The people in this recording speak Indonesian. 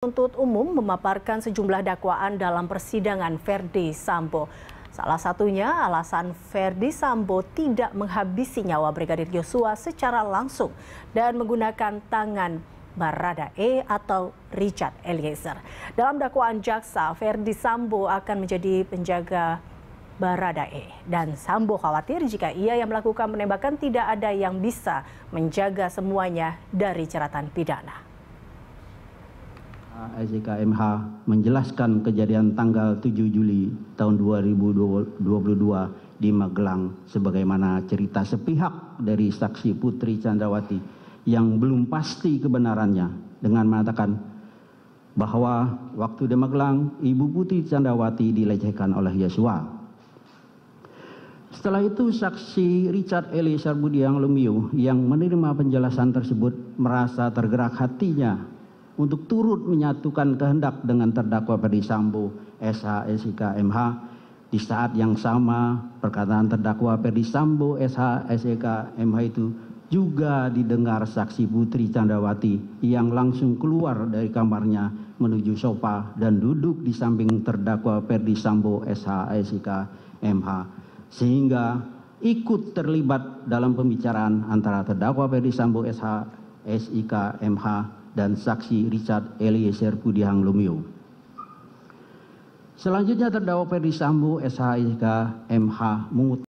Tuntut umum memaparkan sejumlah dakwaan dalam persidangan Verdi Sambo. Salah satunya alasan Verdi Sambo tidak menghabisi nyawa Brigadir Yosua secara langsung dan menggunakan tangan Barada E atau Richard Eliezer. Dalam dakwaan jaksa, Verdi Sambo akan menjadi penjaga Barada E. Dan Sambo khawatir jika ia yang melakukan penembakan tidak ada yang bisa menjaga semuanya dari ceratan pidana sikmh menjelaskan kejadian tanggal 7 juli tahun 2022 di magelang sebagaimana cerita sepihak dari saksi putri candrawati yang belum pasti kebenarannya dengan mengatakan bahwa waktu di Magelang Ibu Putri Candrawati dilecehkan oleh Yosua setelah itu saksi Richard Eliezer Budiang Lumiu yang menerima penjelasan tersebut merasa tergerak hatinya untuk turut menyatukan kehendak dengan terdakwa perdisambo SH SIK MH di saat yang sama perkataan terdakwa perdisambo SH SIK e MH itu juga didengar saksi Putri Candrawati yang langsung keluar dari kamarnya menuju sofa dan duduk di samping terdakwa Perdi Sambo SH SIK MH sehingga ikut terlibat dalam pembicaraan antara terdakwa Perdi Sambo SH SIK MH dan saksi Richard Eliezer Budihang Lumiu. Selanjutnya terdakwa Ferdi Sambo SHIK MH mengutip